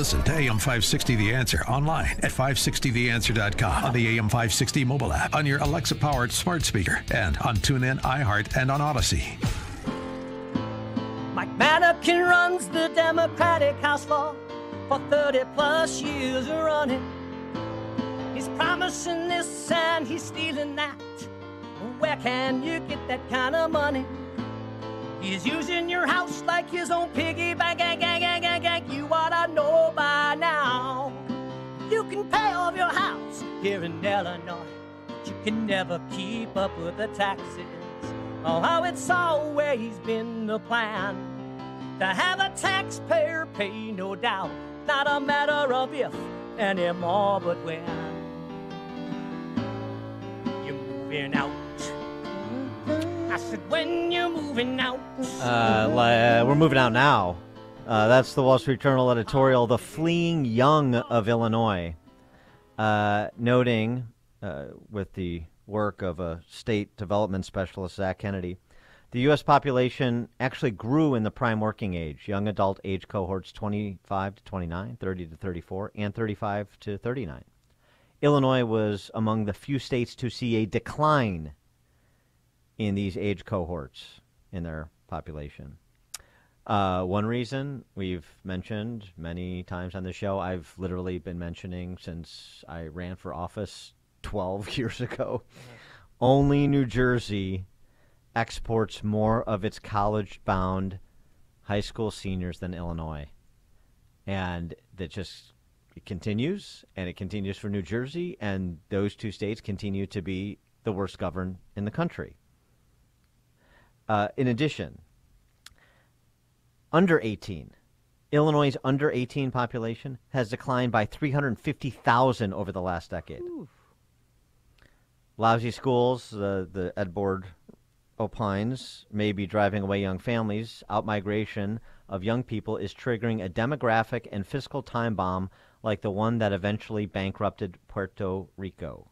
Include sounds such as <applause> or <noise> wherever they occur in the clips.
listen to AM560 The Answer online at 560theanswer.com, on the AM560 mobile app, on your Alexa powered smart speaker, and on TuneIn, iHeart, and on Odyssey. Mike Manapkin runs the Democratic House floor for 30 plus years running. He's promising this and he's stealing that. Where can you get that kind of money? He's using your house like his own piggy bank. You ought to know by now. You can pay off your house here in Illinois, but you can never keep up with the taxes. Oh, how it's always been the plan to have a taxpayer pay, no doubt. Not a matter of if anymore, but when you're moving out I said, when you're moving out. Uh, uh, we're moving out now. Uh, that's the Wall Street Journal editorial, The Fleeing Young of Illinois, uh, noting uh, with the work of a state development specialist, Zach Kennedy, the U.S. population actually grew in the prime working age, young adult age cohorts 25 to 29, 30 to 34, and 35 to 39. Illinois was among the few states to see a decline in these age cohorts in their population. Uh, one reason we've mentioned many times on the show, I've literally been mentioning since I ran for office 12 <laughs> years ago, only New Jersey exports more of its college bound high school seniors than Illinois. And that just it continues and it continues for New Jersey and those two states continue to be the worst governed in the country. Uh, in addition, under 18, Illinois' under 18 population has declined by 350,000 over the last decade. Oof. Lousy schools, uh, the Ed Board opines, may be driving away young families. Outmigration of young people is triggering a demographic and fiscal time bomb like the one that eventually bankrupted Puerto Rico.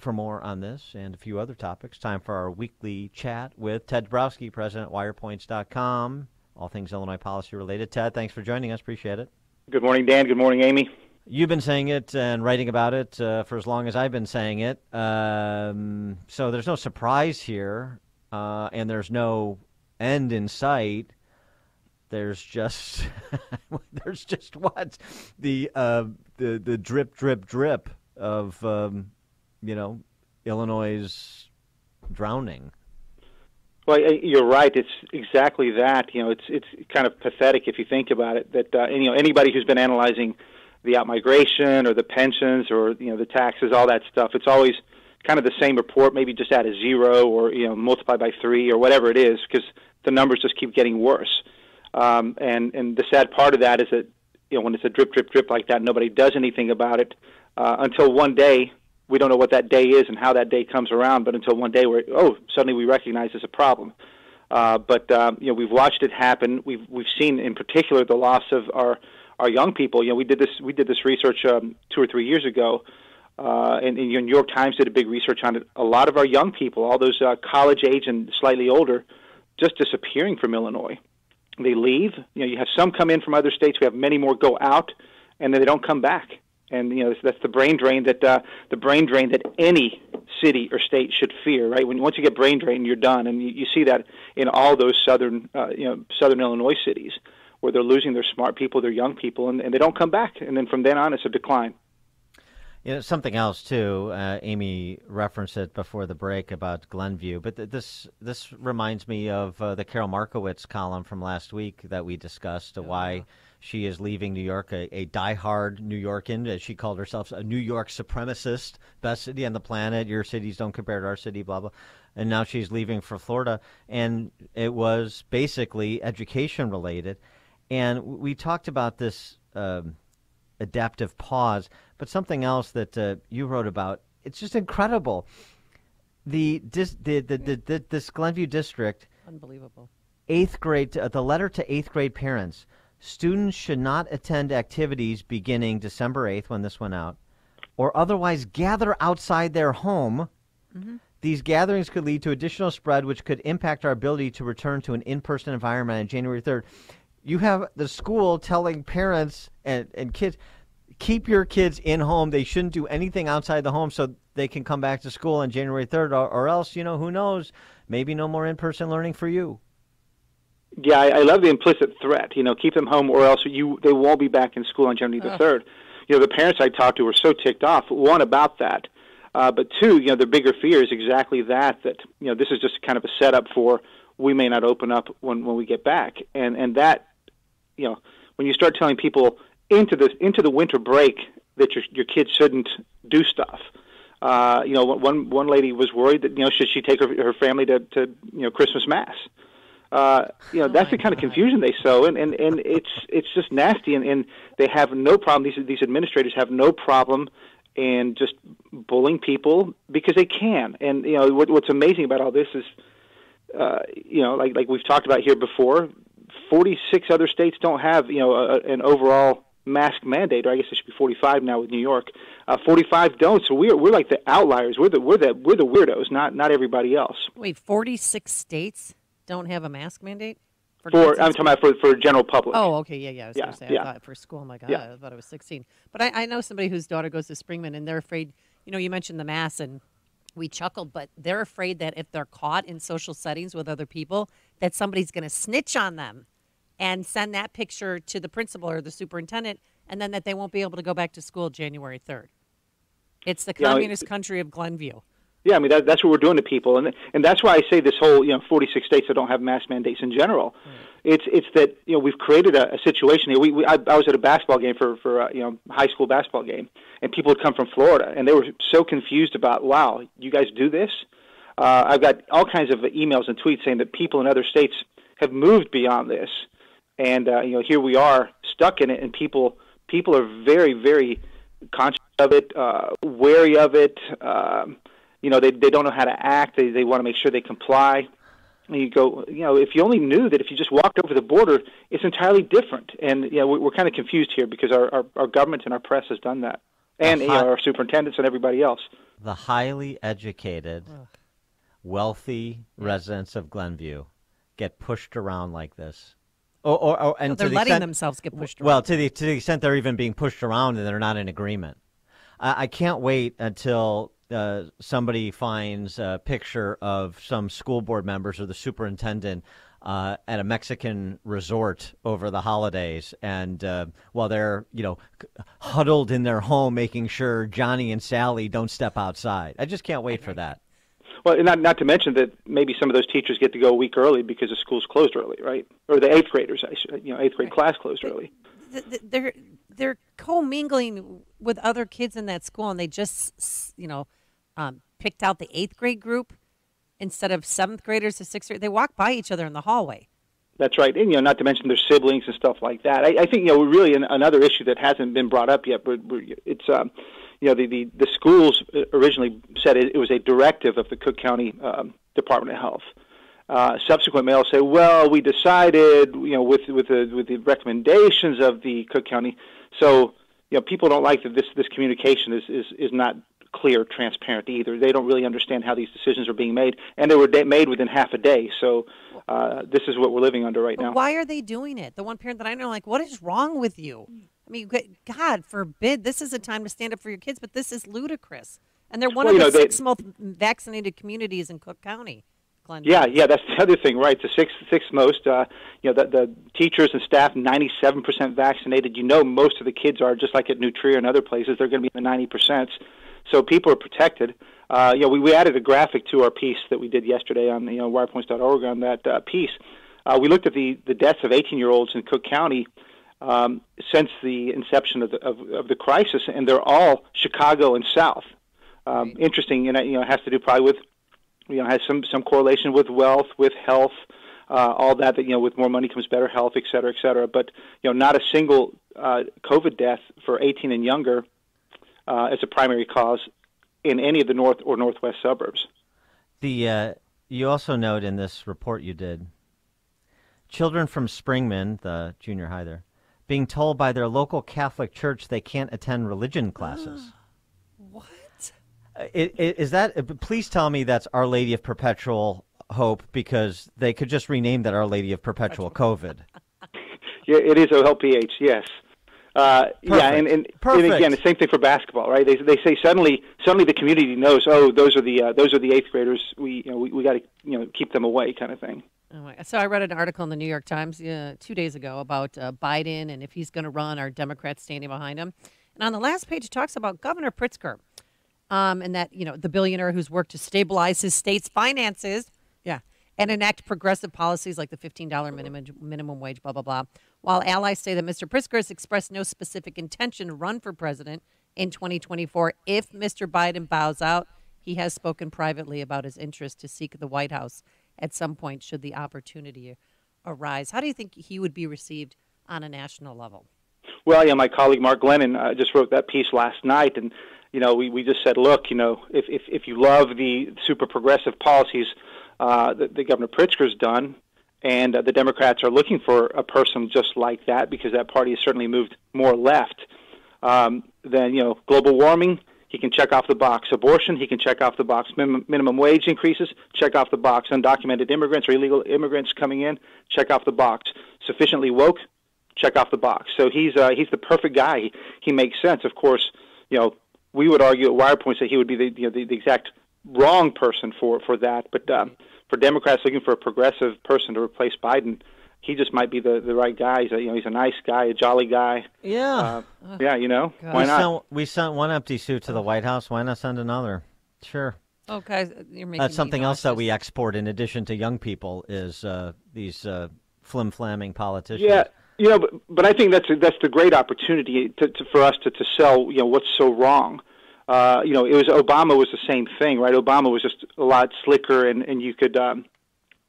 For more on this and a few other topics, time for our weekly chat with Ted Dabrowski, president wirepoints.com. All things Illinois policy related. Ted, thanks for joining us. Appreciate it. Good morning, Dan. Good morning, Amy. You've been saying it and writing about it uh, for as long as I've been saying it. Um, so there's no surprise here, uh, and there's no end in sight. There's just <laughs> there's just what the uh, the the drip drip drip of um, you know, Illinois' drowning. Well, you're right. It's exactly that. You know, it's it's kind of pathetic if you think about it. That uh, you know anybody who's been analyzing the outmigration or the pensions or you know the taxes, all that stuff, it's always kind of the same report. Maybe just add a zero or you know multiply by three or whatever it is, because the numbers just keep getting worse. Um, and and the sad part of that is that you know when it's a drip drip drip like that, nobody does anything about it uh, until one day we don't know what that day is and how that day comes around, but until one day where oh suddenly we recognize there's a problem. Uh, but um, you know we've watched it happen. We've we've seen in particular the loss of our our young people. You know we did this we did this research um, two or three years ago, uh, and, and New York Times did a big research on it. A lot of our young people, all those uh, college age and slightly older, just disappearing from Illinois. They leave. You know you have some come in from other states. We have many more go out, and then they don't come back and you know that's the brain drain that uh, the brain drain that any city or state should fear. Right when once you get brain drain, you're done, and you, you see that in all those southern uh, you know southern Illinois cities where they're losing their smart people, their young people, and, and they don't come back. And then from then on, it's a decline. You know, something else too. Uh, Amy referenced it before the break about Glenview, but th- this this reminds me of uh, the Carol Markowitz column from last week that we discussed. Uh, why she is leaving New York, a, a diehard New Yorkan, as she called herself, a New York supremacist, best city on the planet. Your cities don't compare to our city, blah, blah. And now she's leaving for Florida. And it was basically education related. And we talked about this um, adaptive pause, but something else that uh, you wrote about, it's just incredible. The, dis- the, the, the, the, this Glenview district. Unbelievable eighth grade, uh, the letter to eighth grade parents students should not attend activities beginning December 8th when this went out or otherwise gather outside their home. Mm-hmm. These gatherings could lead to additional spread, which could impact our ability to return to an in person environment on January 3rd. You have the school telling parents and, and kids, keep your kids in home. They shouldn't do anything outside the home so they can come back to school on January 3rd, or, or else, you know, who knows? Maybe no more in person learning for you. Yeah, I, I love the implicit threat. You know, keep them home, or else you they won't be back in school on January the third. You know, the parents I talked to were so ticked off. One about that, uh, but two, you know, their bigger fear is exactly that. That you know, this is just kind of a setup for we may not open up when when we get back, and and that, you know, when you start telling people into the into the winter break that your your kids shouldn't do stuff. Uh, you know, one one lady was worried that you know should she take her her family to to you know Christmas mass. Uh, uh, you know, oh that's the kind God. of confusion they sow, and, and, and it's it's just nasty, and, and they have no problem. These these administrators have no problem and just bullying people because they can. And you know what, what's amazing about all this is, uh, you know, like like we've talked about here before, 46 other states don't have you know a, an overall mask mandate, or I guess it should be 45 now with New York. Uh, 45 don't, so we're we're like the outliers. We're the we're the we're the weirdos, not not everybody else. Wait, 46 states don't have a mask mandate? For, for I'm talking about for, for general public. Oh, okay, yeah, yeah. I was yeah, say, yeah. I thought for school, my God, yeah. Ah, I thought it was 16. But I, I know somebody whose daughter goes to Springman, and they're afraid, you know, you mentioned the mask, and we chuckled, but they're afraid that if they're caught in social settings with other people, that somebody's going to snitch on them and send that picture to the principal or the superintendent, and then that they won't be able to go back to school January 3rd. It's the communist country of Glenview. Yeah, I mean that, that's what we're doing to people, and and that's why I say this whole you know 46 states that don't have mask mandates in general. Mm. It's it's that you know we've created a, a situation here. We, we I, I was at a basketball game for for uh, you know high school basketball game, and people had come from Florida, and they were so confused about wow, you guys do this. Uh, I've got all kinds of emails and tweets saying that people in other states have moved beyond this, and uh, you know here we are stuck in it, and people people are very very conscious of it, uh, wary of it. uh, you know, they they don't know how to act. They they want to make sure they comply. And you go, you know, if you only knew that if you just walked over the border, it's entirely different. And you know, we're, we're kind of confused here because our, our, our government and our press has done that, and hi- you know, our superintendents and everybody else. The highly educated, wealthy residents of Glenview get pushed around like this. Or, or, or and they're the letting extent, themselves get pushed around. Well, to the to the extent they're even being pushed around and they're not in agreement. I, I can't wait until uh, somebody finds a picture of some school board members or the superintendent uh, at a Mexican resort over the holidays, and uh, while they're you know huddled in their home, making sure Johnny and Sally don't step outside. I just can't wait for that. Well, not not to mention that maybe some of those teachers get to go a week early because the school's closed early, right? Or the eighth graders, you know, eighth grade class closed early they're they're commingling with other kids in that school, and they just you know um, picked out the eighth grade group instead of seventh graders or sixth grade. They walk by each other in the hallway. That's right, and you know, not to mention their siblings and stuff like that. I, I think you know, really, an, another issue that hasn't been brought up yet, but it's um, you know, the, the the schools uh, originally said it, it was a directive of the Cook County um, Department of Health uh, subsequent mail say, "Well, we decided, you know, with with the with the recommendations of the Cook County." So, you know, people don't like that this this communication is is is not clear, transparent either. They don't really understand how these decisions are being made, and they were de- made within half a day. So, uh, this is what we're living under right but now. Why are they doing it? The one parent that I know, like, what is wrong with you? I mean, God forbid, this is a time to stand up for your kids, but this is ludicrous. And they're one well, of the know, six they, most vaccinated communities in Cook County. Glenn. Yeah, yeah, that's <laughs> the other thing, right? The sixth, sixth most, uh, you know, the, the teachers and staff, 97% vaccinated. You know, most of the kids are, just like at Nutria and other places, they're going to be in the 90%. So people are protected. Uh, you know, we, we added a graphic to our piece that we did yesterday on, you know, wirepoints.org on that uh, piece. Uh, we looked at the, the deaths of 18-year-olds in Cook County um, since the inception of the, of, of the crisis, and they're all Chicago and South. Um, Interesting, and you know, it has to do probably with you know has some some correlation with wealth, with health, uh, all that. That you know, with more money comes better health, et cetera, et cetera. But you know, not a single uh, COVID death for 18 and younger uh, as a primary cause in any of the north or northwest suburbs. The uh, you also note in this report you did, children from Springman, the junior high there, being told by their local Catholic church they can't attend religion classes. Ah. Is that? Uh, please tell me that's Our Lady of Perpetual Hope because they could just rename that Our Lady of Perpetual COVID. <laughs> yeah, it is OLPH. Yes. Uh, yeah, and, and, and, again, the same thing for basketball, right? They they say suddenly suddenly the community knows, oh, those are the uh, those are the eighth graders. We you know we, we got to you know keep them away, kind of thing. Oh so I read an article in the New York Times uh, two days ago about uh, Biden and if he's going to run, are Democrats standing behind him? And on the last page, it talks about Governor Pritzker um, and that you know the billionaire who's worked to stabilize his state's finances, yeah, and enact progressive policies like the fifteen dollar minimum minimum wage, blah blah blah. While allies say that Mr. Prisker has expressed no specific intention to run for president in 2024 if Mr. Biden bows out, he has spoken privately about his interest to seek the White House at some point should the opportunity arise. How do you think he would be received on a national level? Well, yeah, my colleague Mark Glennon uh, just wrote that piece last night, and you know, we, we just said, look, you know, if, if, if you love the super progressive policies uh, that, that Governor Pritzker's done, and uh, the Democrats are looking for a person just like that because that party has certainly moved more left, um, then, you know, global warming, he can check off the box. Abortion, he can check off the box. minimum wage increases, check off the box. Undocumented immigrants or illegal immigrants coming in, check off the box. Sufficiently woke, check off the box. So he's uh, he's the perfect guy. He, he makes sense, of course. You know, we would argue at points that he would be the, you know, the, the exact wrong person for, for that. But um, for Democrats looking for a progressive person to replace Biden, he just might be the, the right guy. He's a, you know he's a nice guy, a jolly guy. Yeah, uh, yeah, you know God. why we not? Sent, we sent one empty suit to the White House. Why not send another? Sure. Okay, oh, you're making. That's something else that we export in addition to young people is uh, these uh, flim flamming politicians. Yeah, you know, but, but I think that's a, that's the great opportunity to, to, for us to, to sell. You know, what's so wrong? Uh, you know, it was Obama was the same thing, right? Obama was just a lot slicker, and and you could, um,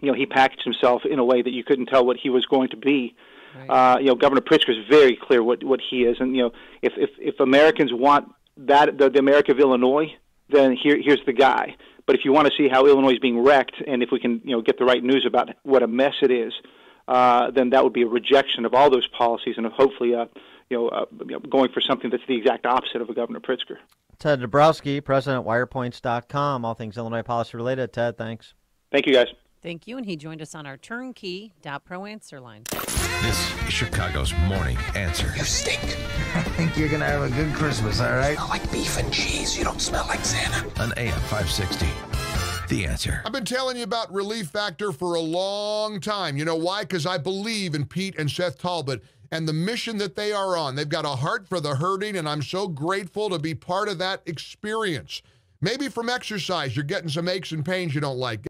you know, he packaged himself in a way that you couldn't tell what he was going to be. Right. Uh, you know, Governor Pritzker is very clear what what he is, and you know, if if if Americans want that the, the America of Illinois, then here here's the guy. But if you want to see how Illinois is being wrecked, and if we can, you know, get the right news about what a mess it is, uh, uh, then that would be a rejection of all those policies and hopefully, uh, uh, you know, going for something that's the exact opposite of a Governor Pritzker. Ted Dabrowski, president wirepoints.com, all things Illinois policy related. Ted, thanks. Thank you, guys. Thank you, and he joined us on our turnkey.pro answer line. This is Chicago's morning answer. You stink. I think you're going to have a good Christmas, all right? You smell like beef and cheese. You don't smell like Santa. An AM 560 the answer. I've been telling you about Relief Factor for a long time. You know why? Because I believe in Pete and Seth Talbot and the mission that they are on. They've got a heart for the hurting, and I'm so grateful to be part of that experience. Maybe from exercise, you're getting some aches and pains you don't like.